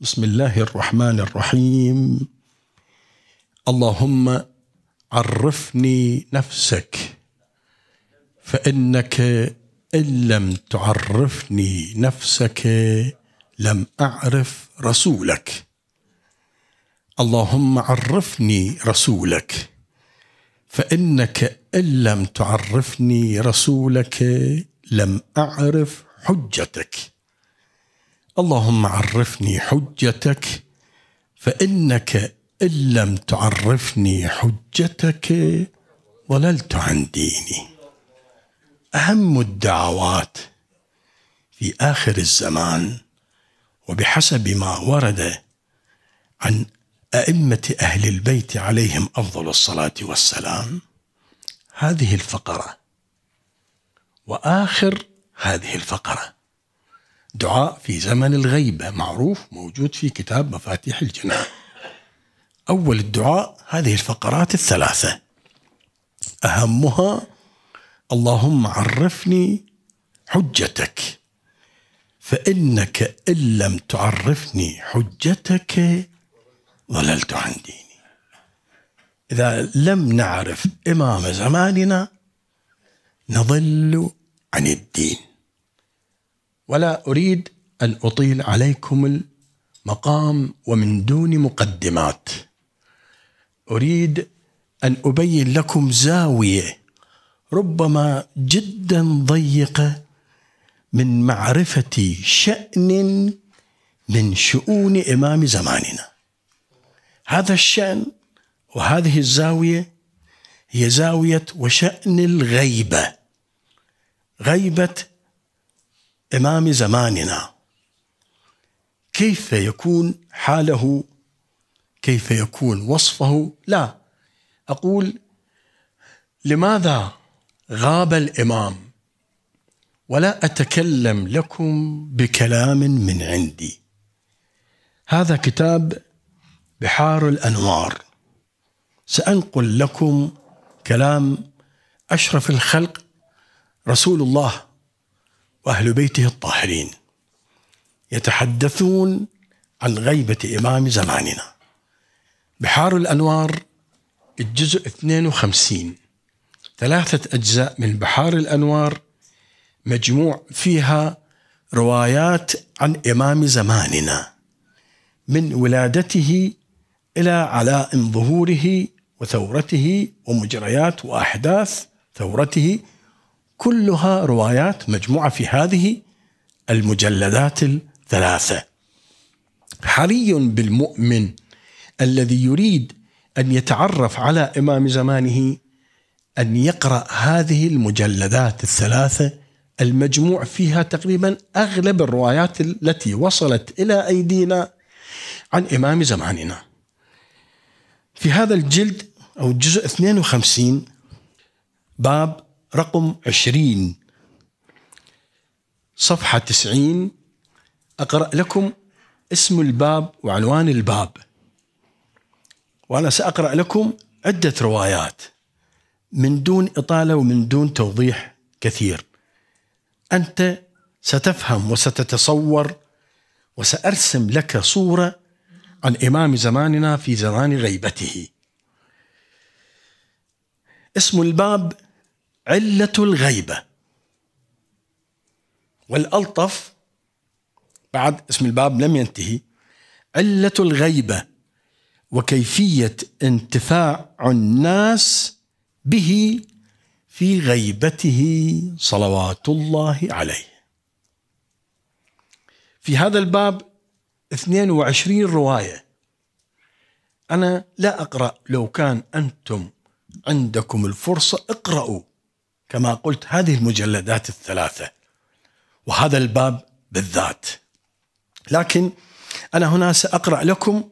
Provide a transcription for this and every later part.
بسم الله الرحمن الرحيم اللهم عرفني نفسك فانك ان لم تعرفني نفسك لم اعرف رسولك اللهم عرفني رسولك فانك ان لم تعرفني رسولك لم اعرف حجتك اللهم عرفني حجتك فانك ان لم تعرفني حجتك ضللت عن ديني اهم الدعوات في اخر الزمان وبحسب ما ورد عن ائمه اهل البيت عليهم افضل الصلاه والسلام هذه الفقره واخر هذه الفقره دعاء في زمن الغيبة معروف موجود في كتاب مفاتيح الجنة أول الدعاء هذه الفقرات الثلاثة أهمها اللهم عرفني حجتك فإنك إن لم تعرفني حجتك ضللت عن ديني إذا لم نعرف إمام زماننا نضل عن الدين ولا اريد ان اطيل عليكم المقام ومن دون مقدمات اريد ان ابين لكم زاويه ربما جدا ضيقه من معرفه شان من شؤون امام زماننا هذا الشان وهذه الزاويه هي زاويه وشان الغيبه غيبه إمام زماننا كيف يكون حاله كيف يكون وصفه لا أقول لماذا غاب الإمام ولا أتكلم لكم بكلام من عندي هذا كتاب بحار الأنوار سأنقل لكم كلام أشرف الخلق رسول الله وأهل بيته الطاهرين يتحدثون عن غيبة إمام زماننا بحار الأنوار الجزء 52 ثلاثة أجزاء من بحار الأنوار مجموع فيها روايات عن إمام زماننا من ولادته إلى علائم ظهوره وثورته ومجريات وأحداث ثورته كلها روايات مجموعه في هذه المجلدات الثلاثه. حري بالمؤمن الذي يريد ان يتعرف على امام زمانه ان يقرا هذه المجلدات الثلاثه المجموع فيها تقريبا اغلب الروايات التي وصلت الى ايدينا عن امام زماننا. في هذا الجلد او الجزء 52 باب رقم 20 صفحة 90 أقرأ لكم اسم الباب وعنوان الباب وأنا سأقرأ لكم عدة روايات من دون إطالة ومن دون توضيح كثير أنت ستفهم وستتصور وسأرسم لك صورة عن إمام زماننا في زمان غيبته اسم الباب علة الغيبة والألطف بعد اسم الباب لم ينتهي علة الغيبة وكيفية انتفاع الناس به في غيبته صلوات الله عليه في هذا الباب 22 رواية أنا لا أقرأ لو كان أنتم عندكم الفرصة اقرأوا كما قلت هذه المجلدات الثلاثة وهذا الباب بالذات لكن أنا هنا سأقرأ لكم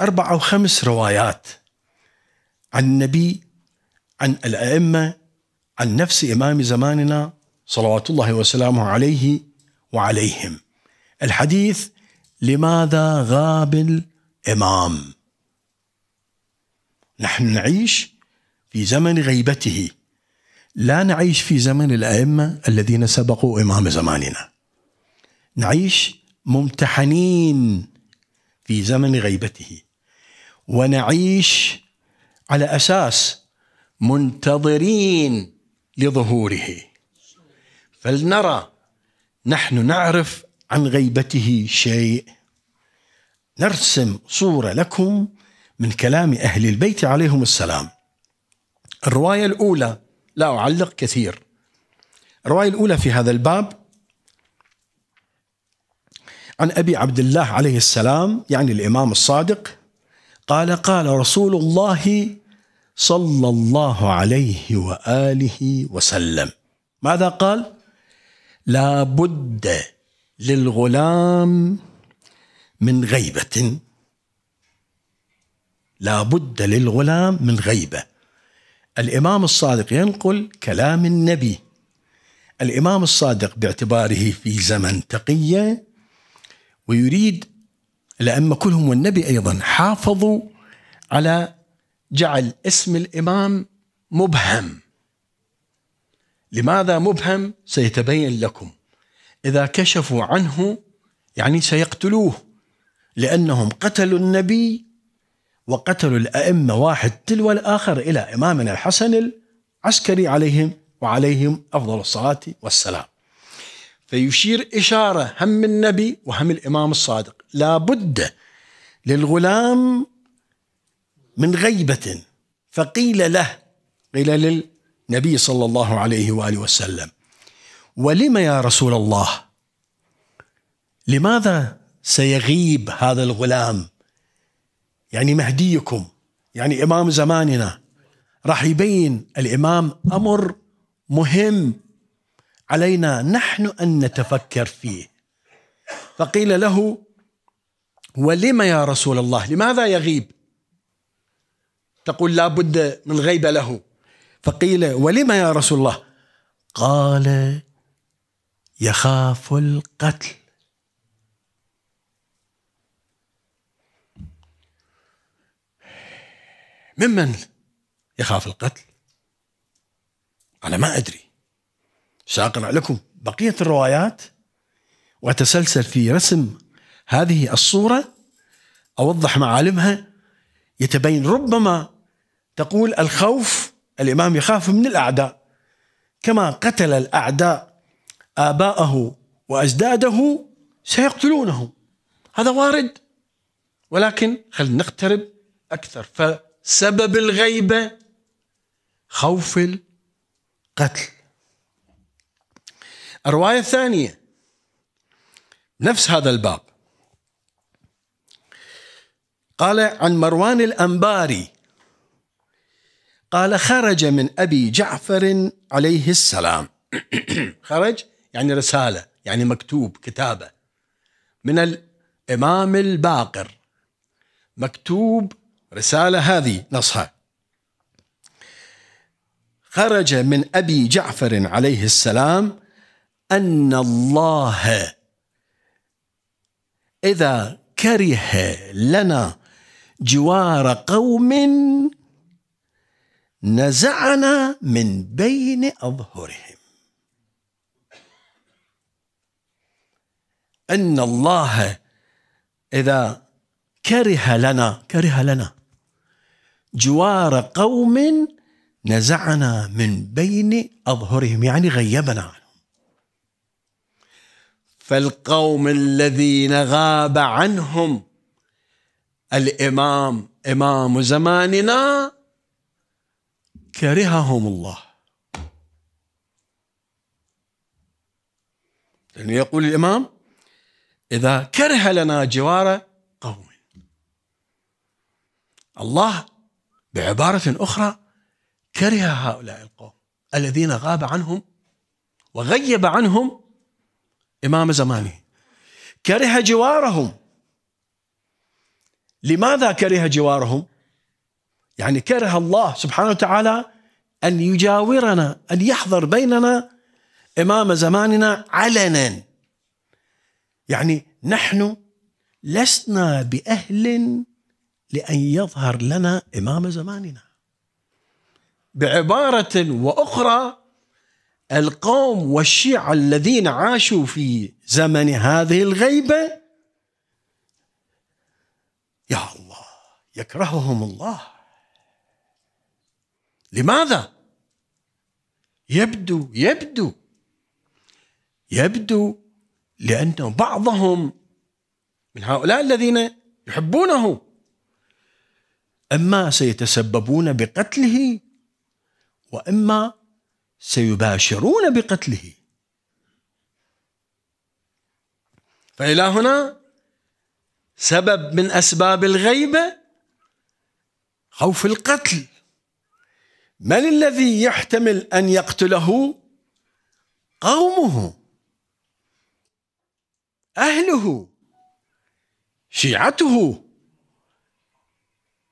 أربع أو خمس روايات عن النبي عن الأئمة عن نفس إمام زماننا صلوات الله وسلامه عليه وعليهم الحديث لماذا غاب الإمام نحن نعيش في زمن غيبته لا نعيش في زمن الائمه الذين سبقوا امام زماننا نعيش ممتحنين في زمن غيبته ونعيش على اساس منتظرين لظهوره فلنرى نحن نعرف عن غيبته شيء نرسم صوره لكم من كلام اهل البيت عليهم السلام الروايه الاولى لا أعلق كثير الرواية الأولى في هذا الباب عن أبي عبد الله عليه السلام يعني الإمام الصادق قال قال رسول الله صلى الله عليه وآله وسلم ماذا قال؟ لا بد للغلام من غيبة لا بد للغلام من غيبه الإمام الصادق ينقل كلام النبي الإمام الصادق باعتباره في زمن تقية ويريد الأئمة كلهم والنبي أيضا حافظوا على جعل اسم الإمام مبهم لماذا مبهم سيتبين لكم إذا كشفوا عنه يعني سيقتلوه لأنهم قتلوا النبي وقتلوا الأئمة واحد تلو الآخر إلى إمامنا الحسن العسكري عليهم وعليهم أفضل الصلاة والسلام فيشير إشارة هم النبي وهم الإمام الصادق لا بد للغلام من غيبة فقيل له قيل للنبي صلى الله عليه وآله وسلم ولم يا رسول الله لماذا سيغيب هذا الغلام يعني مهديكم يعني إمام زماننا راح يبين الإمام أمر مهم علينا نحن أن نتفكر فيه فقيل له ولم يا رسول الله لماذا يغيب تقول لا بد من غيبة له فقيل ولم يا رسول الله قال يخاف القتل ممن يخاف القتل أنا ما أدري سأقرأ لكم بقية الروايات وأتسلسل في رسم هذه الصورة أوضح معالمها يتبين ربما تقول الخوف الإمام يخاف من الأعداء كما قتل الأعداء آباءه وأجداده سيقتلونهم هذا وارد ولكن خلينا نقترب أكثر سبب الغيبة خوف القتل الرواية الثانية نفس هذا الباب قال عن مروان الأنباري قال خرج من أبي جعفر عليه السلام خرج يعني رسالة يعني مكتوب كتابة من الإمام الباقر مكتوب رسالة هذه نصها خرج من أبي جعفر عليه السلام أن الله إذا كره لنا جوار قوم نزعنا من بين أظهرهم أن الله إذا كره لنا كره لنا جوار قوم نزعنا من بين أظهرهم يعني غيبنا عنهم فالقوم الذين غاب عنهم الإمام إمام زماننا كرههم الله لأنه يقول الإمام إذا كره لنا جوار قوم الله بعبارة أخرى كره هؤلاء القوم الذين غاب عنهم وغيب عنهم إمام زمانه كره جوارهم لماذا كره جوارهم؟ يعني كره الله سبحانه وتعالى أن يجاورنا أن يحضر بيننا إمام زماننا علنا يعني نحن لسنا بأهل لأن يظهر لنا إمام زماننا بعبارة وأخرى القوم والشيعة الذين عاشوا في زمن هذه الغيبة يا الله يكرههم الله لماذا؟ يبدو يبدو يبدو لأن بعضهم من هؤلاء الذين يحبونه اما سيتسببون بقتله واما سيباشرون بقتله فإلى هنا سبب من أسباب الغيبة خوف القتل من الذي يحتمل أن يقتله قومه أهله شيعته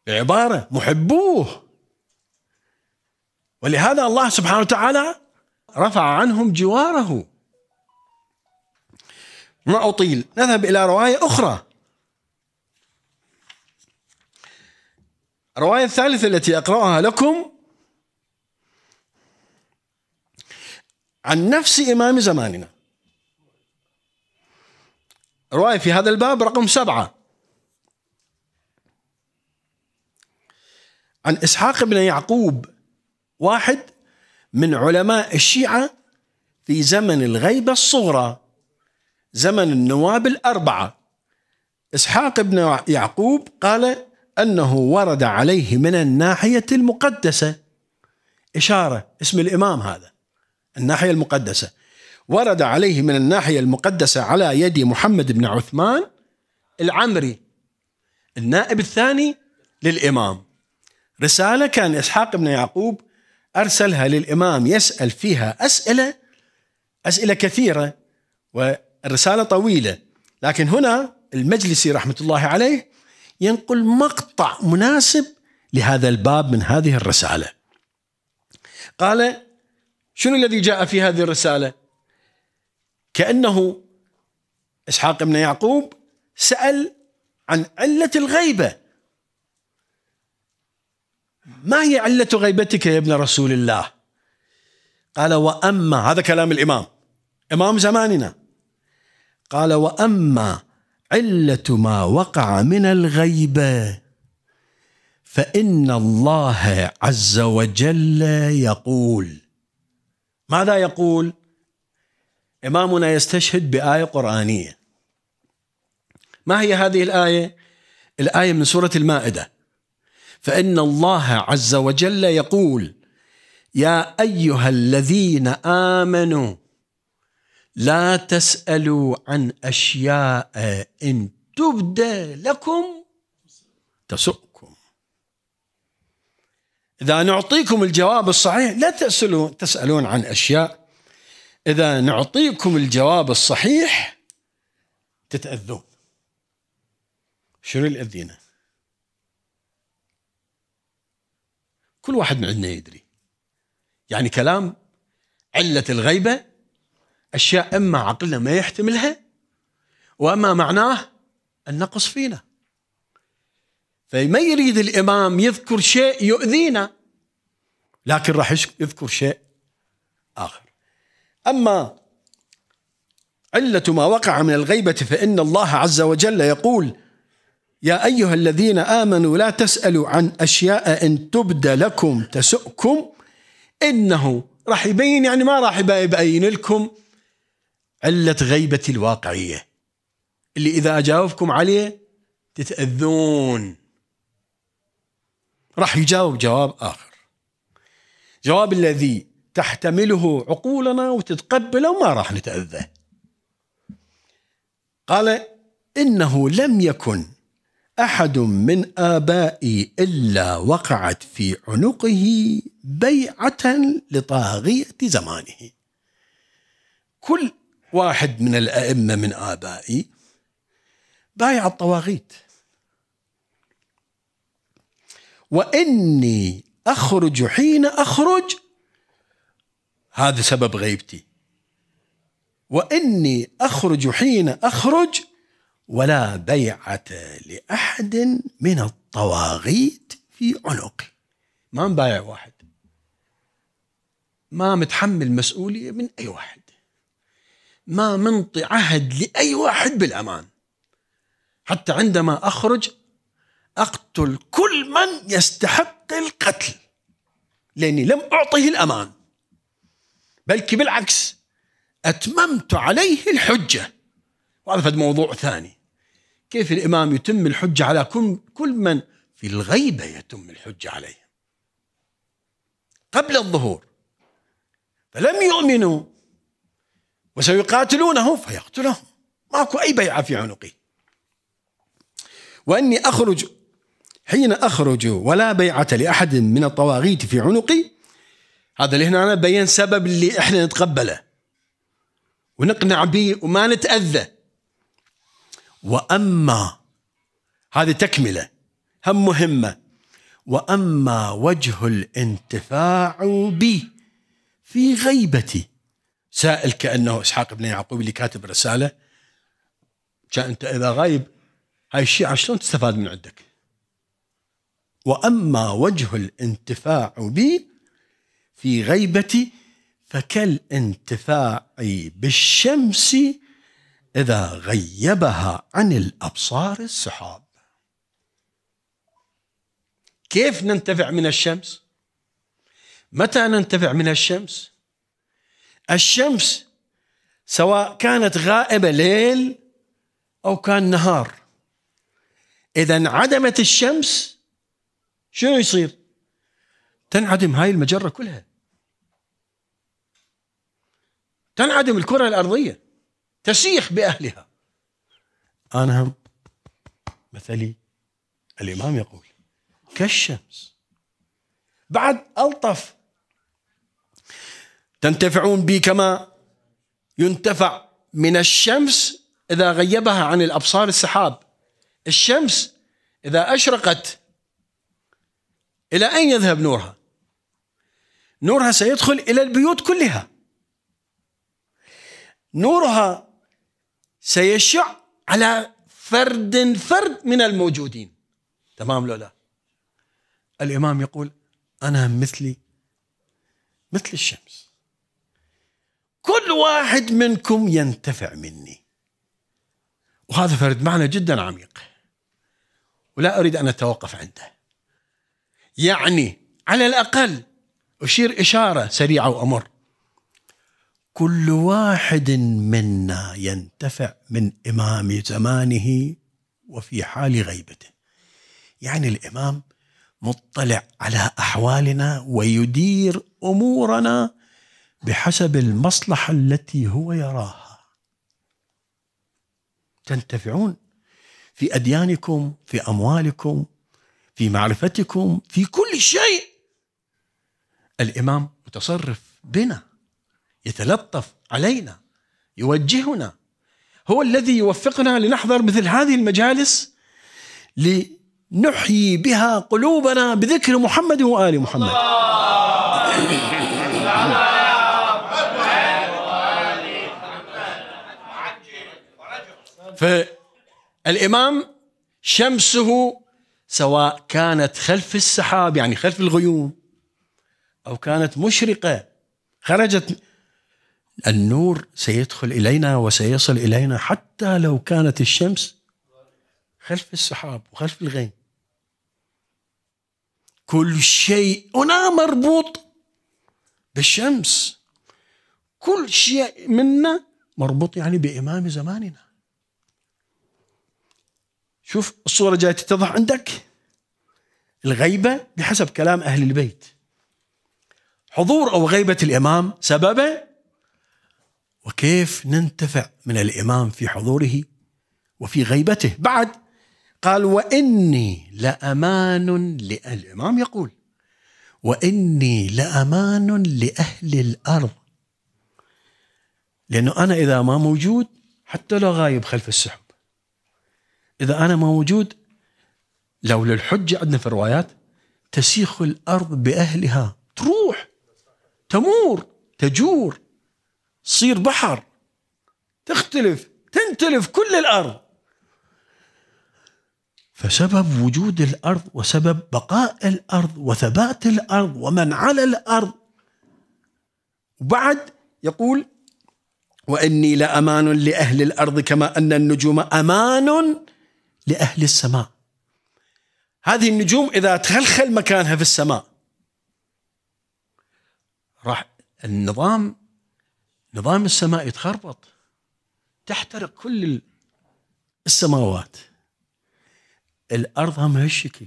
عبارة محبوه ولهذا الله سبحانه وتعالى رفع عنهم جواره ما أطيل نذهب إلى رواية أخرى الرواية الثالثة التي أقرأها لكم عن نفس إمام زماننا رواية في هذا الباب رقم سبعة عن إسحاق بن يعقوب واحد من علماء الشيعة في زمن الغيبة الصغرى زمن النواب الأربعة إسحاق بن يعقوب قال أنه ورد عليه من الناحية المقدسة إشارة اسم الإمام هذا الناحية المقدسة ورد عليه من الناحية المقدسة على يد محمد بن عثمان العمري النائب الثاني للإمام رسالة كان إسحاق بن يعقوب أرسلها للإمام يسأل فيها أسئلة أسئلة كثيرة والرسالة طويلة لكن هنا المجلسي رحمة الله عليه ينقل مقطع مناسب لهذا الباب من هذه الرسالة قال شنو الذي جاء في هذه الرسالة كأنه إسحاق بن يعقوب سأل عن علة الغيبة ما هي علة غيبتك يا ابن رسول الله قال وأما هذا كلام الإمام إمام زماننا قال وأما علة ما وقع من الغيبة فإن الله عز وجل يقول ماذا يقول؟ إمامنا يستشهد بآية قرآنية ما هي هذه الآية؟ الآية من سورة المائدة فان الله عز وجل يقول يا ايها الذين امنوا لا تسالوا عن اشياء ان تبدى لكم تسؤكم اذا نعطيكم الجواب الصحيح لا تسالون تسالون عن اشياء اذا نعطيكم الجواب الصحيح تتاذون شنو اللي يأذينا؟ كل واحد من عندنا يدري يعني كلام علة الغيبة أشياء إما عقلنا ما يحتملها وأما معناه النقص فينا فما يريد الإمام يذكر شيء يؤذينا لكن راح يذكر شيء آخر أما علة ما وقع من الغيبة فإن الله عز وجل يقول يا أيها الذين آمنوا لا تسألوا عن أشياء إن تبد لكم تسؤكم إنه راح يبين يعني ما راح يبين لكم علة غيبة الواقعية اللي إذا أجاوبكم عليه تتأذون راح يجاوب جواب آخر جواب الذي تحتمله عقولنا وتتقبله وما راح نتأذى قال إنه لم يكن احد من ابائي الا وقعت في عنقه بيعه لطاغيه زمانه كل واحد من الائمه من ابائي بايع الطواغيت واني اخرج حين اخرج هذا سبب غيبتي واني اخرج حين اخرج ولا بيعة لأحد من الطواغيت في عنقي ما مبايع واحد ما متحمل مسؤولية من أي واحد ما منطي عهد لأي واحد بالأمان حتى عندما أخرج أقتل كل من يستحق القتل لأني لم أعطه الأمان بل بالعكس أتممت عليه الحجة وهذا موضوع ثاني كيف الإمام يتم الحجة على كل من في الغيبة يتم الحجة عليه قبل الظهور فلم يؤمنوا وسيقاتلونه فيقتلهم ماكو أي بيعة في عنقه وأني أخرج حين أخرج ولا بيعة لأحد من الطواغيت في عنقي هذا اللي هنا أنا بين سبب اللي إحنا نتقبله ونقنع به وما نتأذى واما هذه تكمله هم مهمه واما وجه الانتفاع بي في غيبتي سائل كانه اسحاق بن يعقوب اللي كاتب رساله كان انت اذا غايب هاي الشيعه شلون تستفاد من عندك؟ واما وجه الانتفاع بي في غيبتي فكالانتفاع بالشمس إذا غيبها عن الأبصار السحاب كيف ننتفع من الشمس متى ننتفع من الشمس الشمس سواء كانت غائبة ليل أو كان نهار إذا انعدمت الشمس شنو يصير تنعدم هاي المجرة كلها تنعدم الكرة الأرضية تسيح بأهلها أنا مثلي الإمام يقول كالشمس بعد ألطف تنتفعون بي كما ينتفع من الشمس إذا غيبها عن الأبصار السحاب الشمس إذا أشرقت إلى أين يذهب نورها؟ نورها سيدخل إلى البيوت كلها نورها سيشع على فرد فرد من الموجودين تمام لو لا الإمام يقول أنا مثلي مثل الشمس كل واحد منكم ينتفع مني وهذا فرد معنى جدا عميق ولا أريد أن أتوقف عنده يعني على الأقل أشير إشارة سريعة وأمر كل واحد منا ينتفع من إمام زمانه وفي حال غيبته يعني الإمام مطلع على أحوالنا ويدير أمورنا بحسب المصلحة التي هو يراها تنتفعون في أديانكم في أموالكم في معرفتكم في كل شيء الإمام متصرف بنا يتلطف علينا يوجهنا هو الذي يوفقنا لنحضر مثل هذه المجالس لنحيي بها قلوبنا بذكر محمد وآل محمد فالإمام شمسه سواء كانت خلف السحاب يعني خلف الغيوم أو كانت مشرقة خرجت النور سيدخل إلينا وسيصل إلينا حتى لو كانت الشمس خلف السحاب وخلف الغيم كل شيء هنا مربوط بالشمس كل شيء منا مربوط يعني بإمام زماننا شوف الصورة جاية تتضح عندك الغيبة بحسب كلام أهل البيت حضور أو غيبة الإمام سببه وكيف ننتفع من الإمام في حضوره وفي غيبته بعد قال وإني لأمان الإمام يقول وإني لأمان لأهل الأرض لأنه أنا إذا ما موجود حتى لو غايب خلف السحب إذا أنا ما موجود لو للحجة عندنا في الروايات تسيخ الأرض بأهلها تروح تمور تجور تصير بحر تختلف تنتلف كل الأرض فسبب وجود الأرض وسبب بقاء الأرض وثبات الأرض ومن على الأرض وبعد يقول وإني لأمان لأهل الأرض كما أن النجوم أمان لأهل السماء هذه النجوم إذا تخلخل مكانها في السماء راح النظام نظام السماء يتخربط تحترق كل السماوات الأرض هم هالشكل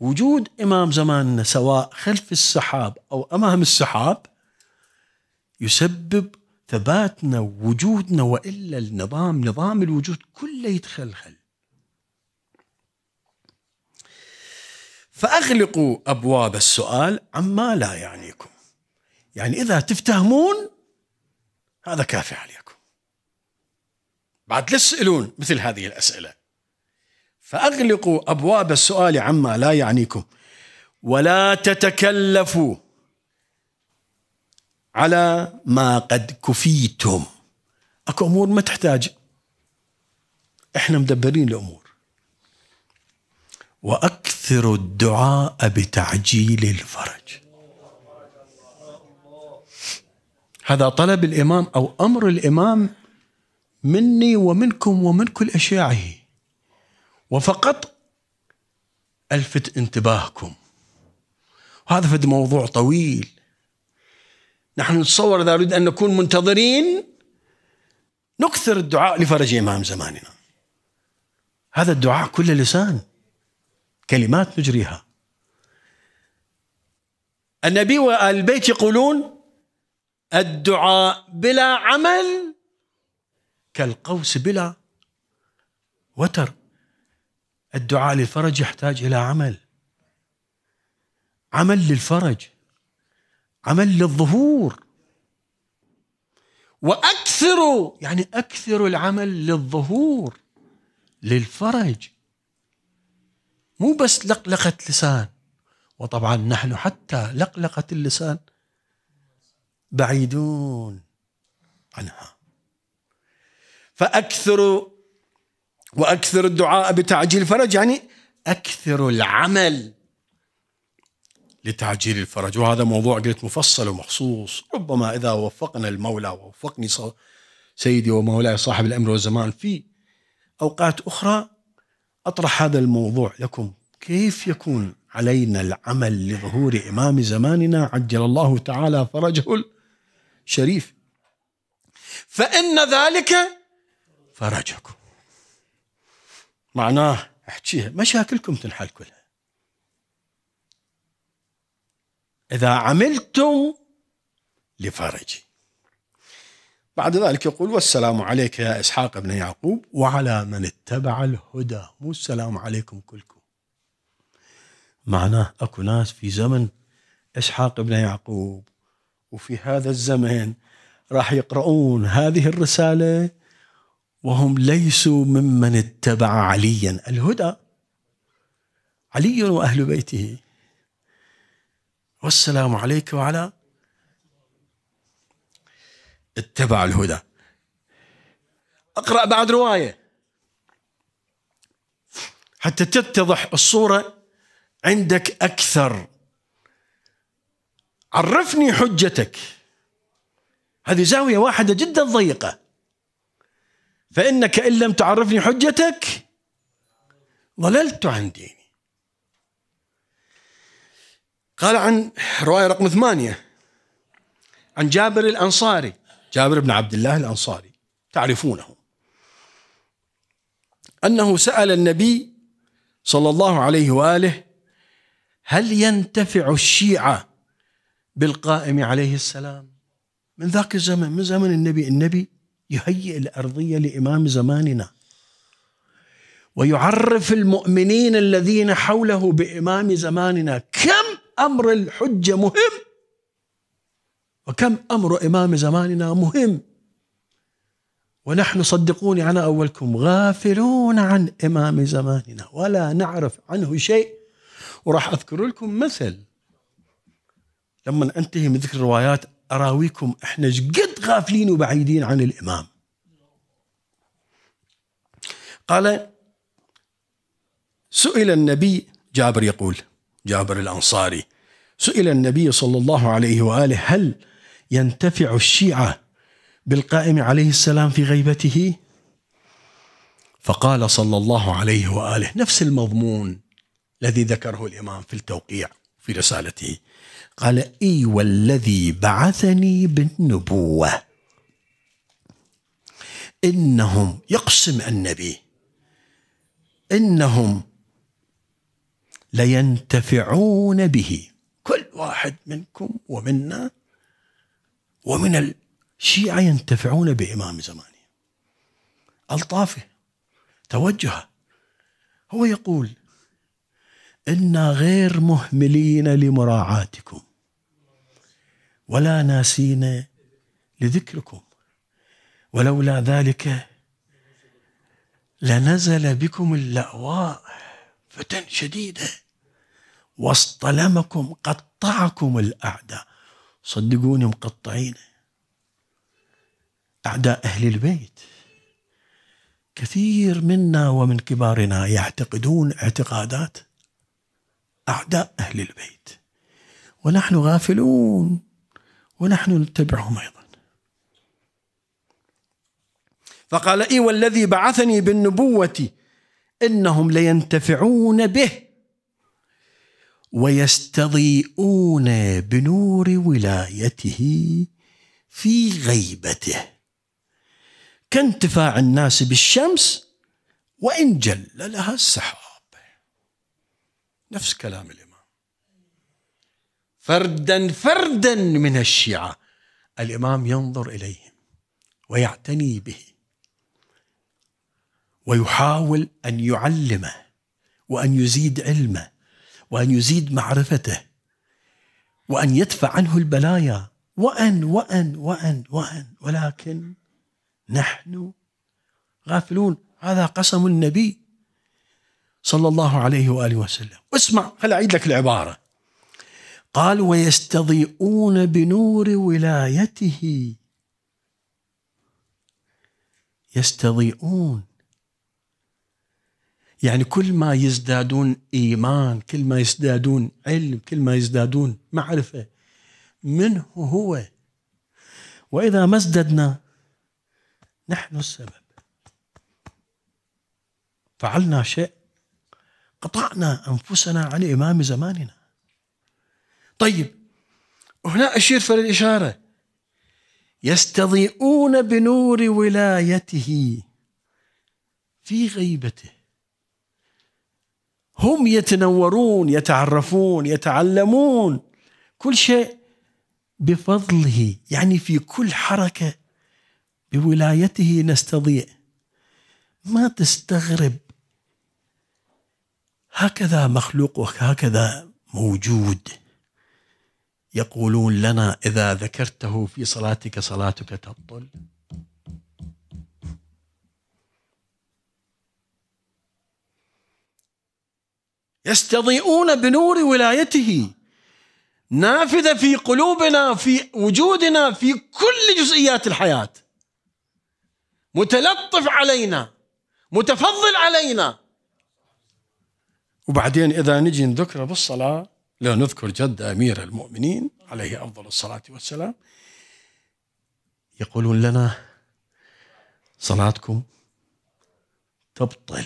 وجود إمام زماننا سواء خلف السحاب أو أمام السحاب يسبب ثباتنا وجودنا وإلا النظام نظام الوجود كله يتخلخل فأغلقوا أبواب السؤال عما لا يعنيكم يعني إذا تفتهمون هذا كافي عليكم بعد تسألون مثل هذه الأسئلة فأغلقوا أبواب السؤال عما لا يعنيكم ولا تتكلفوا على ما قد كفيتم اكو امور ما تحتاج احنا مدبرين الامور واكثر الدعاء بتعجيل الفرج هذا طلب الامام او امر الامام مني ومنكم ومن كل اشياعه وفقط الفت انتباهكم هذا فد موضوع طويل نحن نتصور اذا أريد ان نكون منتظرين نكثر الدعاء لفرج امام زماننا هذا الدعاء كله لسان كلمات نجريها النبي وآل البيت يقولون الدعاء بلا عمل كالقوس بلا وتر الدعاء للفرج يحتاج الى عمل عمل للفرج عمل للظهور واكثروا يعني اكثروا العمل للظهور للفرج مو بس لقلقه لسان وطبعا نحن حتى لقلقه اللسان بعيدون عنها فأكثروا وأكثر الدعاء بتعجيل الفرج يعني أكثر العمل لتعجيل الفرج وهذا موضوع قلت مفصل ومخصوص ربما إذا وفقنا المولى ووفقني سيدي ومولاي صاحب الأمر والزمان في أوقات أخرى أطرح هذا الموضوع لكم كيف يكون علينا العمل لظهور إمام زماننا عجل الله تعالى فرجه شريف فإن ذلك فرجكم معناه احكيها مشاكلكم تنحل كلها إذا عملتم لفرجي بعد ذلك يقول والسلام عليك يا إسحاق بن يعقوب وعلى من اتبع الهدى مو السلام عليكم كلكم معناه أكو ناس في زمن إسحاق بن يعقوب وفي هذا الزمن راح يقرؤون هذه الرسالة وهم ليسوا ممن اتبع عليا الهدى علي وأهل بيته والسلام عليك وعلى اتبع الهدى اقرا بعد روايه حتى تتضح الصوره عندك اكثر عرفني حجتك هذه زاوية واحدة جدا ضيقة فإنك إن لم تعرفني حجتك ضللت عن ديني قال عن رواية رقم ثمانية عن جابر الأنصاري جابر بن عبد الله الأنصاري تعرفونه أنه سأل النبي صلى الله عليه وآله هل ينتفع الشيعة بالقائم عليه السلام من ذاك الزمن من زمن النبي النبي يهيئ الأرضية لإمام زماننا ويعرف المؤمنين الذين حوله بإمام زماننا كم أمر الحجة مهم وكم أمر إمام زماننا مهم ونحن صدقوني أنا أولكم غافلون عن إمام زماننا ولا نعرف عنه شيء وراح أذكر لكم مثل لما انتهي من ذكر الروايات اراويكم احنا قد غافلين وبعيدين عن الامام قال سئل النبي جابر يقول جابر الانصاري سئل النبي صلى الله عليه واله هل ينتفع الشيعه بالقائم عليه السلام في غيبته فقال صلى الله عليه واله نفس المضمون الذي ذكره الامام في التوقيع في رسالته قال اي والذي بعثني بالنبوه انهم يقسم النبي انهم لينتفعون به كل واحد منكم ومنا ومن الشيعة ينتفعون بإمام زمانه ألطافه توجهه هو يقول إنا غير مهملين لمراعاتكم ولا ناسين لذكركم ولولا ذلك لنزل بكم اللأواء فتن شديدة واصطلمكم قطعكم الأعداء صدقوني مقطعين أعداء أهل البيت كثير منا ومن كبارنا يعتقدون اعتقادات أعداء أهل البيت ونحن غافلون ونحن نتبعهم أيضا فقال إي والذي بعثني بالنبوة إنهم لينتفعون به ويستضيئون بنور ولايته في غيبته كانتفاع الناس بالشمس وإن جل لها السحاب نفس كلام الإمام فردا فردا من الشيعة الإمام ينظر إليهم ويعتني به ويحاول أن يعلمه وأن يزيد علمه وأن يزيد معرفته وأن يدفع عنه البلايا وأن وأن وأن وأن ولكن نحن غافلون هذا قسم النبي صلى الله عليه وآله وسلم اسمع خل أعيد لك العبارة قال ويستضيئون بنور ولايته يستضيئون يعني كل ما يزدادون ايمان كل ما يزدادون علم كل ما يزدادون معرفه منه هو واذا ما ازددنا نحن السبب فعلنا شيء قطعنا انفسنا عن امام زماننا طيب هنا أشير في الإشارة يستضيئون بنور ولايته في غيبته هم يتنورون يتعرفون يتعلمون كل شيء بفضله يعني في كل حركه بولايته نستضيء ما تستغرب هكذا مخلوقك هكذا موجود يقولون لنا إذا ذكرته في صلاتك صلاتك تبطل يستضيئون بنور ولايته نافذة في قلوبنا في وجودنا في كل جزئيات الحياة متلطف علينا متفضل علينا وبعدين إذا نجي نذكره بالصلاة لا نذكر جد أمير المؤمنين عليه أفضل الصلاة والسلام يقولون لنا صلاتكم تبطل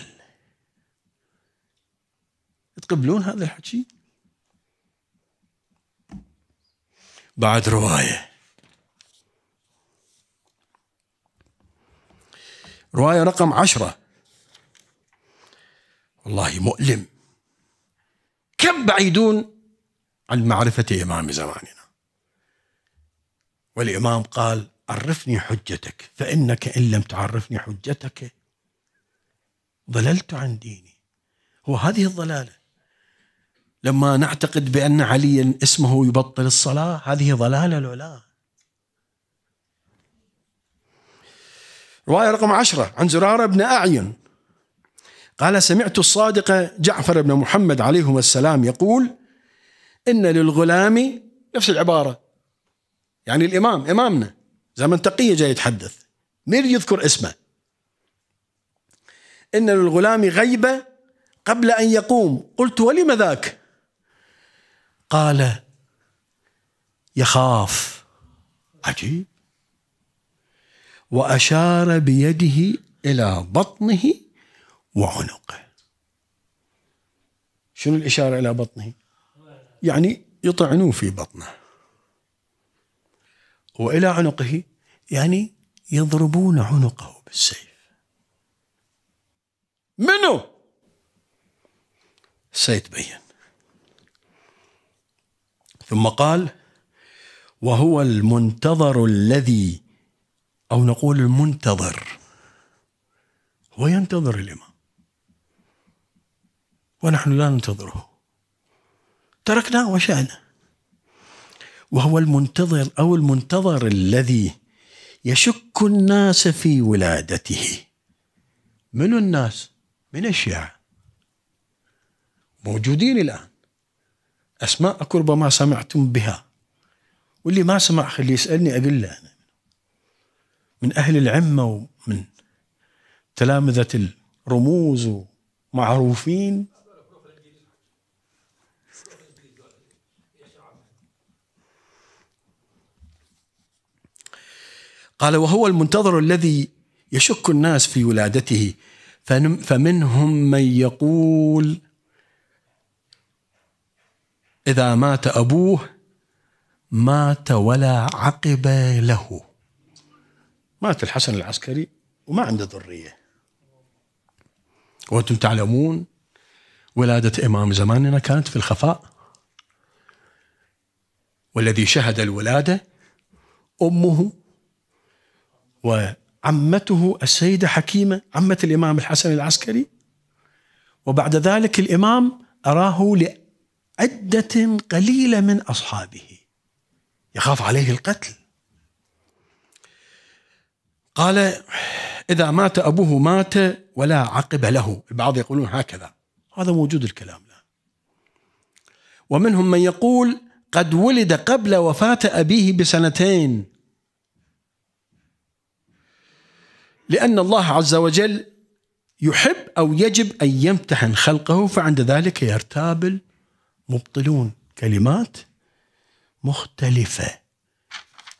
تقبلون هذا الحكي بعد رواية رواية رقم عشرة والله مؤلم كم بعيدون عن معرفة إمام زماننا والإمام قال عرفني حجتك فإنك إن لم تعرفني حجتك ضللت عن ديني هو هذه الضلالة لما نعتقد بأن عليا اسمه يبطل الصلاة هذه ضلالة العلا رواية رقم عشرة عن زرارة بن أعين قال سمعت الصادق جعفر بن محمد عليهما السلام يقول إن للغلام نفس العبارة يعني الإمام إمامنا زمن تقية جاي يتحدث مين يذكر اسمه إن للغلام غيبة قبل أن يقوم قلت ولم ذاك قال يخاف عجيب وأشار بيده إلى بطنه وعنقه شنو الإشارة إلى بطنه يعني يطعنون في بطنه وإلى عنقه يعني يضربون عنقه بالسيف منو سيتبين ثم قال وهو المنتظر الذي أو نقول المنتظر هو ينتظر الإمام ونحن لا ننتظره تركناه وشأنه وهو المنتظر أو المنتظر الذي يشك الناس في ولادته من الناس من الشيعة موجودين الآن أسماء ربما سمعتم بها واللي ما سمع خلي يسألني أقول له أنا من أهل العمة ومن تلامذة الرموز ومعروفين قال وهو المنتظر الذي يشك الناس في ولادته فمنهم من يقول إذا مات أبوه مات ولا عقب له مات الحسن العسكري وما عنده ذرية وأنتم تعلمون ولادة إمام زماننا كانت في الخفاء والذي شهد الولادة أمه وعمته السيدة حكيمة عمة الإمام الحسن العسكري وبعد ذلك الإمام أراه لعدة قليلة من أصحابه يخاف عليه القتل قال إذا مات أبوه مات ولا عقب له البعض يقولون هكذا هذا موجود الكلام لا ومنهم من يقول قد ولد قبل وفاة أبيه بسنتين لأن الله عز وجل يحب أو يجب أن يمتحن خلقه فعند ذلك يرتاب المبطلون كلمات مختلفة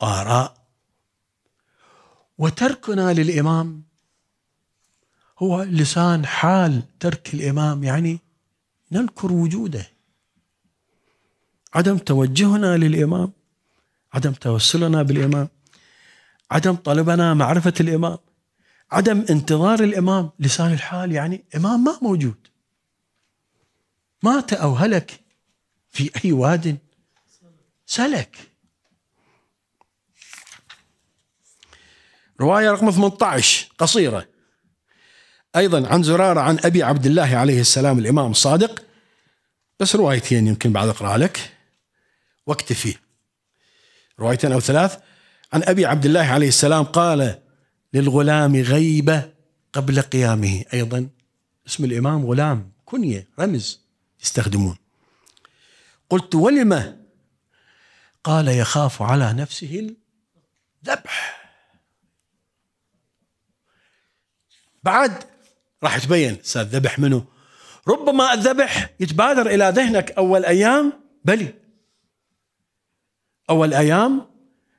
آراء وتركنا للإمام هو لسان حال ترك الإمام يعني ننكر وجوده عدم توجهنا للإمام عدم توسلنا بالإمام عدم طلبنا معرفة الإمام عدم انتظار الامام لسان الحال يعني امام ما موجود مات او هلك في اي واد سلك روايه رقم 18 قصيره ايضا عن زراره عن ابي عبد الله عليه السلام الامام الصادق بس روايتين يمكن بعد اقرا لك واكتفي روايتين او ثلاث عن ابي عبد الله عليه السلام قال للغلام غيبة قبل قيامه أيضا اسم الإمام غلام كنية رمز يستخدمون قلت ولم قال يخاف على نفسه الذبح بعد راح تبين استاذ ذبح منه ربما الذبح يتبادر إلى ذهنك أول أيام بلي أول أيام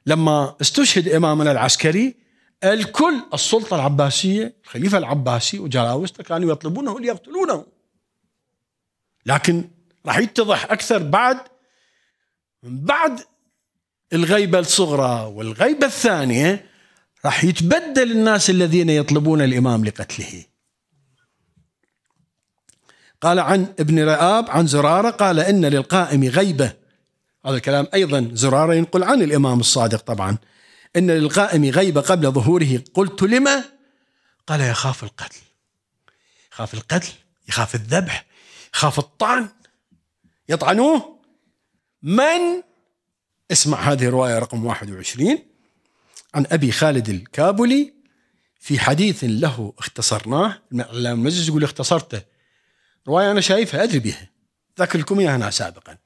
لما استشهد إمامنا العسكري الكل السلطة العباسية الخليفة العباسي وجلاوسته كانوا يطلبونه ليقتلونه لكن راح يتضح أكثر بعد بعد الغيبة الصغرى والغيبة الثانية راح يتبدل الناس الذين يطلبون الإمام لقتله قال عن ابن رئاب عن زرارة قال إن للقائم غيبة هذا الكلام أيضا زرارة ينقل عن الإمام الصادق طبعا إن للقائم غيبة قبل ظهوره قلت لما قال يخاف القتل يخاف القتل يخاف الذبح يخاف الطعن يطعنوه من اسمع هذه الرواية رقم 21 عن أبي خالد الكابولي في حديث له اختصرناه الإعلام المجلس يقول اختصرته رواية أنا شايفها أدري بها ذكر لكم إياها أنا سابقا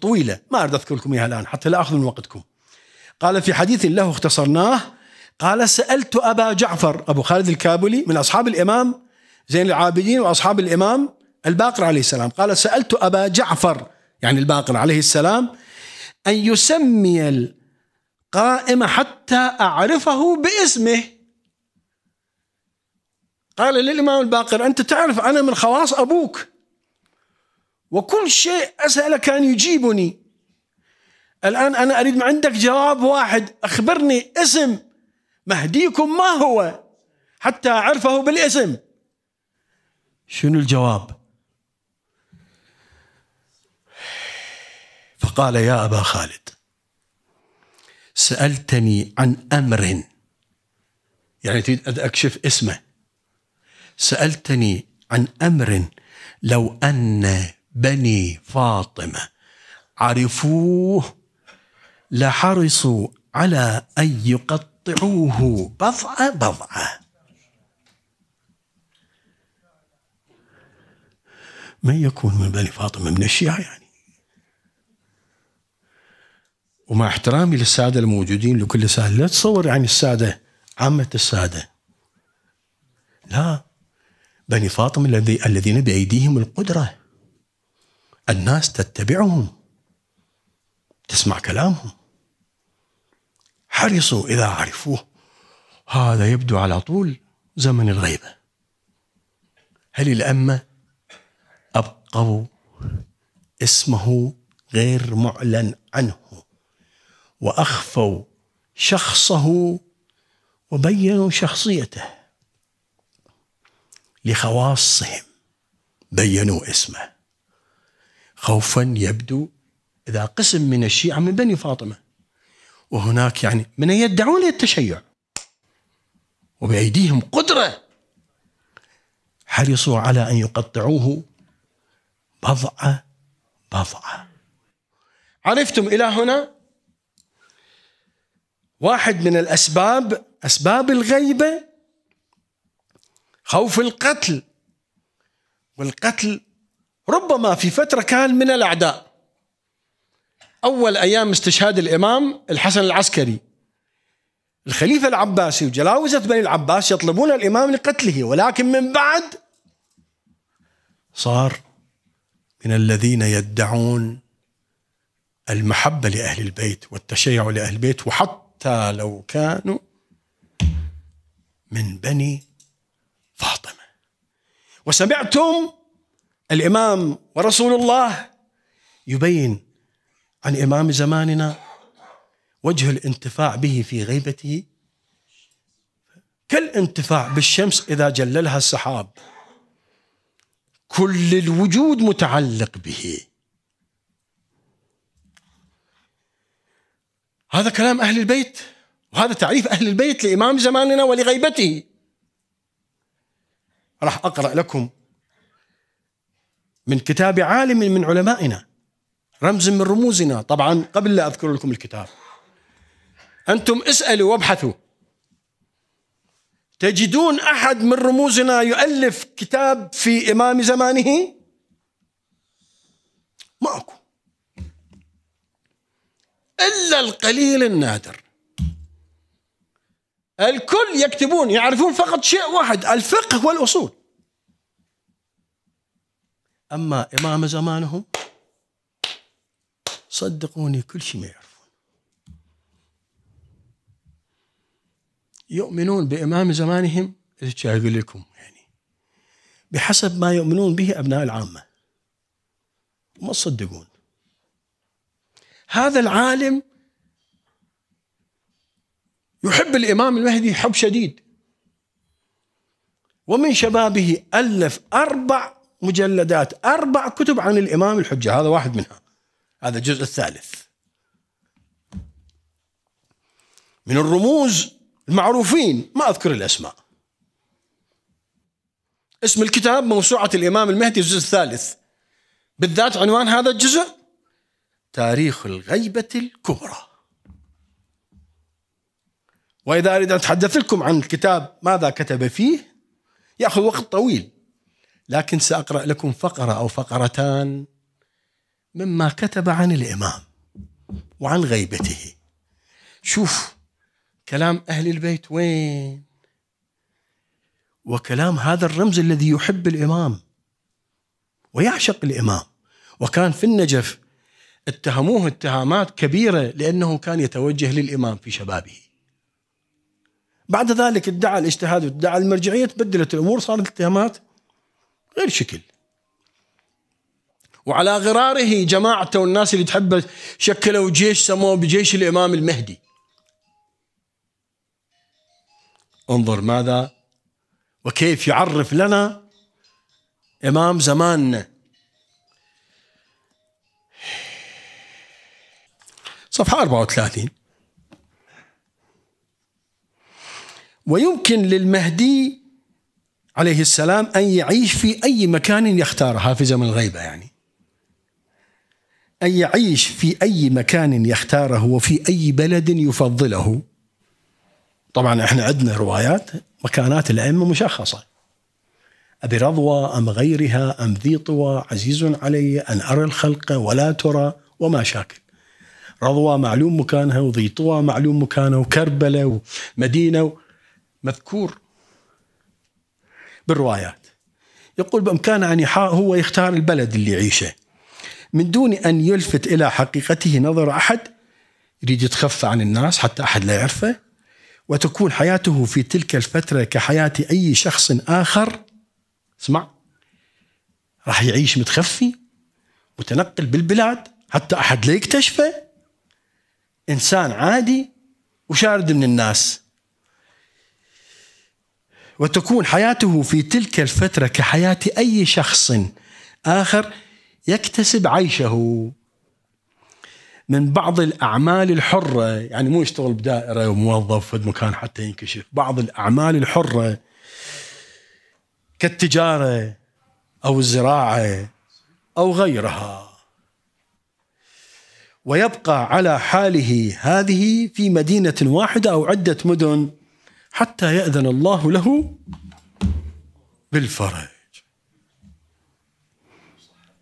طويلة ما أريد أذكر لكم إياها الآن حتى لا أخذ من وقتكم قال في حديث له اختصرناه قال سألت أبا جعفر أبو خالد الكابلي من أصحاب الإمام زين العابدين وأصحاب الإمام الباقر عليه السلام قال سألت أبا جعفر يعني الباقر عليه السلام أن يسمي القائم حتى أعرفه باسمه قال للإمام الباقر أنت تعرف أنا من خواص أبوك وكل شيء أسأله كان يجيبني الآن أنا أريد من عندك جواب واحد أخبرني اسم مهديكم ما هو حتى أعرفه بالاسم شنو الجواب فقال يا أبا خالد سألتني عن أمر يعني تريد أكشف اسمه سألتني عن أمر لو أن بني فاطمة عرفوه لحرصوا على أن يقطعوه بضعة بضعة من يكون من بني فاطمة من الشيعة يعني ومع احترامي للسادة الموجودين لكل سادة لا تصور يعني السادة عامة السادة لا بني فاطمة الذي الذين بأيديهم القدرة الناس تتبعهم تسمع كلامهم حرصوا إذا عرفوه هذا يبدو على طول زمن الغيبة هل الأمة أبقوا اسمه غير معلن عنه وأخفوا شخصه وبينوا شخصيته لخواصهم بينوا اسمه خوفا يبدو إذا قسم من الشيعة من بني فاطمة وهناك يعني من يدعون التشيع وبأيديهم قدرة حرصوا على أن يقطعوه بضعة بضعة عرفتم إلى هنا واحد من الأسباب أسباب الغيبة خوف القتل والقتل ربما في فترة كان من الأعداء أول أيام استشهاد الإمام الحسن العسكري الخليفة العباسي وجلاوزة بني العباس يطلبون الإمام لقتله ولكن من بعد صار من الذين يدعون المحبة لأهل البيت والتشيع لأهل البيت وحتى لو كانوا من بني فاطمة وسمعتم الإمام ورسول الله يبين عن إمام زماننا وجه الانتفاع به في غيبته كالانتفاع بالشمس إذا جللها السحاب كل الوجود متعلق به هذا كلام أهل البيت وهذا تعريف أهل البيت لإمام زماننا ولغيبته راح أقرأ لكم من كتاب عالم من علمائنا رمز من رموزنا طبعا قبل لا أذكر لكم الكتاب أنتم اسألوا وابحثوا تجدون أحد من رموزنا يؤلف كتاب في إمام زمانه ماكو إلا القليل النادر الكل يكتبون يعرفون فقط شيء واحد الفقه والأصول أما إمام زمانهم صدقوني كل شيء ما يعرفون يؤمنون بإمام زمانهم أقول لكم يعني بحسب ما يؤمنون به أبناء العامة ما تصدقون هذا العالم يحب الإمام المهدي حب شديد ومن شبابه ألف أربع مجلدات أربع كتب عن الإمام الحجة هذا واحد منها هذا الجزء الثالث من الرموز المعروفين ما أذكر الأسماء اسم الكتاب موسوعة الإمام المهدي الجزء الثالث بالذات عنوان هذا الجزء تاريخ الغيبة الكبرى وإذا أريد أن أتحدث لكم عن الكتاب ماذا كتب فيه يأخذ وقت طويل لكن سأقرأ لكم فقرة أو فقرتان مما كتب عن الإمام وعن غيبته شوف كلام أهل البيت وين وكلام هذا الرمز الذي يحب الإمام ويعشق الإمام وكان في النجف اتهموه اتهامات كبيرة لأنه كان يتوجه للإمام في شبابه بعد ذلك ادعى الاجتهاد وادعى المرجعية تبدلت الأمور صارت اتهامات غير شكل وعلى غراره جماعته والناس اللي تحبه شكلوا جيش سموه بجيش الإمام المهدي انظر ماذا وكيف يعرف لنا إمام زماننا صفحة 34 ويمكن للمهدي عليه السلام أن يعيش في أي مكان يختارها في زمن الغيبة يعني أن يعيش في أي مكان يختاره وفي أي بلد يفضله طبعا احنا عندنا روايات مكانات الأئمة مشخصة أبي رضوى أم غيرها أم ذي طوى عزيز علي أن أرى الخلق ولا ترى وما شاكل رضوى معلوم مكانها وذي طوى معلوم مكانها وكربلة ومدينة مذكور بالروايات يقول بإمكانه أن هو يختار البلد اللي يعيشه من دون أن يلفت إلى حقيقته نظر أحد يريد يتخفى عن الناس حتى أحد لا يعرفه وتكون حياته في تلك الفترة كحياة أي شخص آخر اسمع راح يعيش متخفي متنقل بالبلاد حتى أحد لا يكتشفه إنسان عادي وشارد من الناس وتكون حياته في تلك الفترة كحياة أي شخص آخر يكتسب عيشه من بعض الاعمال الحره يعني مو يشتغل بدائره وموظف في مكان حتى ينكشف بعض الاعمال الحره كالتجاره او الزراعه او غيرها ويبقى على حاله هذه في مدينه واحده او عده مدن حتى ياذن الله له بالفرج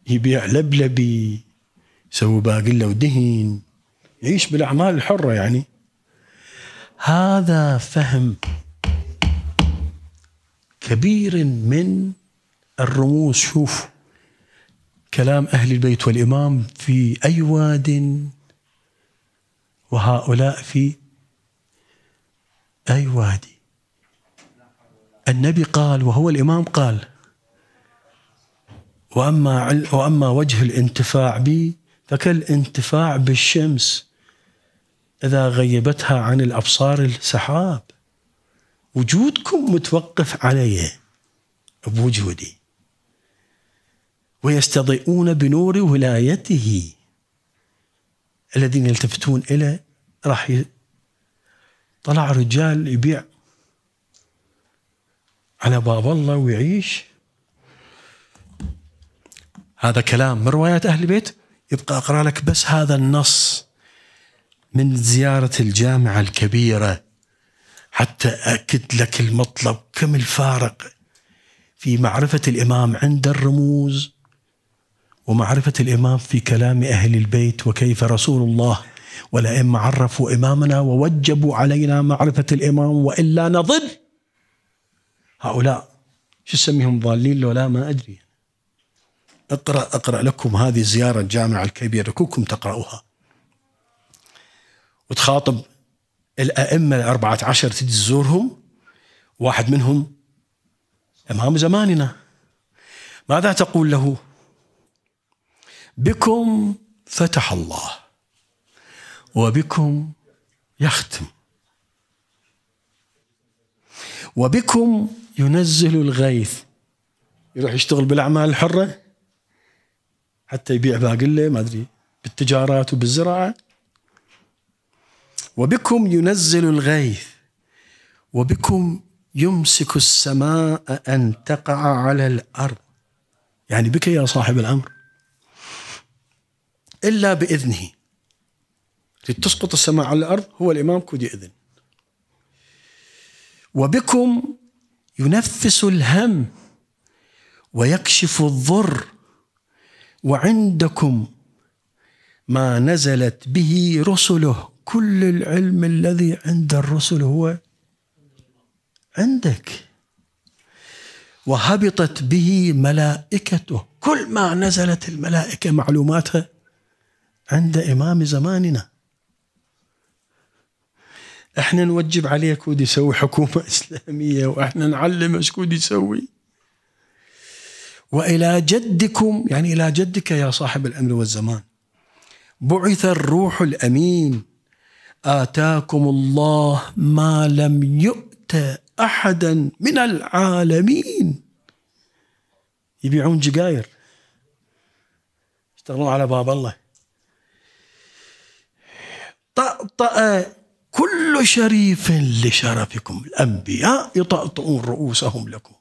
يبيع لبلبي يسوي باقي له دهن يعيش بالأعمال الحرة يعني هذا فهم كبير من الرموز شوف كلام أهل البيت والإمام في أي واد وهؤلاء في أي وادي النبي قال وهو الإمام قال وأما, عل وأما وجه الانتفاع به فكالانتفاع بالشمس إذا غيبتها عن الأبصار السحاب وجودكم متوقف علي بوجودي ويستضيئون بنور ولايته الذين يلتفتون إلى راح ي... طلع رجال يبيع على باب الله ويعيش هذا كلام من روايات أهل البيت يبقى أقرأ لك بس هذا النص من زيارة الجامعة الكبيرة حتى أكد لك المطلب كم الفارق في معرفة الإمام عند الرموز ومعرفة الإمام في كلام أهل البيت وكيف رسول الله ولئن عرفوا إمامنا ووجبوا علينا معرفة الإمام وإلا نضل هؤلاء شو تسميهم ضالين لو لا ما أدري اقرأ أقرأ لكم هذه زيارة الجامعة الكبيرة كلكم تقرأوها وتخاطب الأئمة الأربعة عشر تجي تزورهم واحد منهم إمام زماننا ماذا تقول له بكم فتح الله وبكم يختم وبكم ينزل الغيث يروح يشتغل بالأعمال الحرة حتى يبيع باقلة ما أدري بالتجارات وبالزراعة وبكم ينزل الغيث وبكم يمسك السماء أن تقع على الأرض يعني بك يا صاحب الأمر إلا بإذنه لتسقط السماء على الأرض هو الإمام كودي إذن وبكم ينفس الهم ويكشف الضر وعندكم ما نزلت به رسله كل العلم الذي عند الرسل هو عندك وهبطت به ملائكته كل ما نزلت الملائكة معلوماتها عند إمام زماننا احنا نوجب عليه كود يسوي حكومة إسلامية واحنا ايش كود يسوي والى جدكم يعني الى جدك يا صاحب الامر والزمان بعث الروح الامين اتاكم الله ما لم يؤت احدا من العالمين يبيعون جقاير يشتغلون على باب الله طأطأ كل شريف لشرفكم الأنبياء يطأطؤون رؤوسهم لكم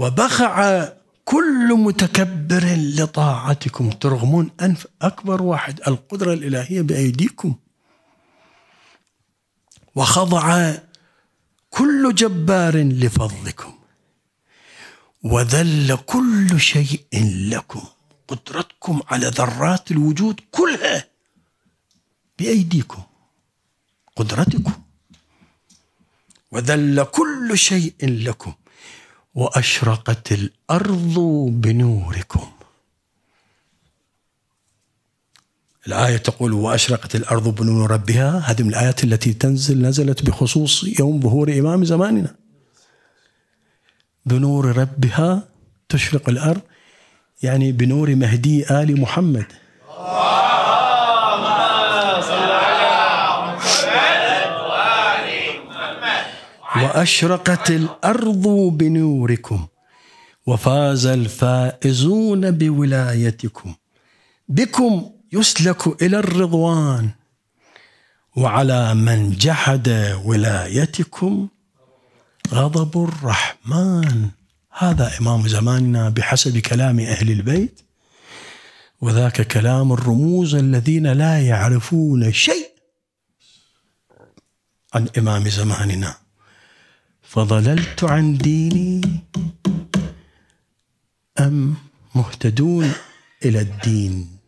وبخع كل متكبر لطاعتكم ترغمون أنف أكبر واحد القدرة الإلهية بأيديكم وخضع كل جبار لفضلكم وذل كل شيء لكم قدرتكم على ذرات الوجود كلها بأيديكم قدرتكم وذل كل شيء لكم واشرقت الارض بنوركم الآية تقول وأشرقت الأرض بنور ربها هذه من الآيات التي تنزل نزلت بخصوص يوم ظهور إمام زماننا بنور ربها تشرق الأرض يعني بنور مهدي آل محمد واشرقت الارض بنوركم وفاز الفائزون بولايتكم بكم يسلك الى الرضوان وعلى من جحد ولايتكم غضب الرحمن هذا امام زماننا بحسب كلام اهل البيت وذاك كلام الرموز الذين لا يعرفون شيء عن امام زماننا فضللت عن ديني أم مهتدون إلى الدين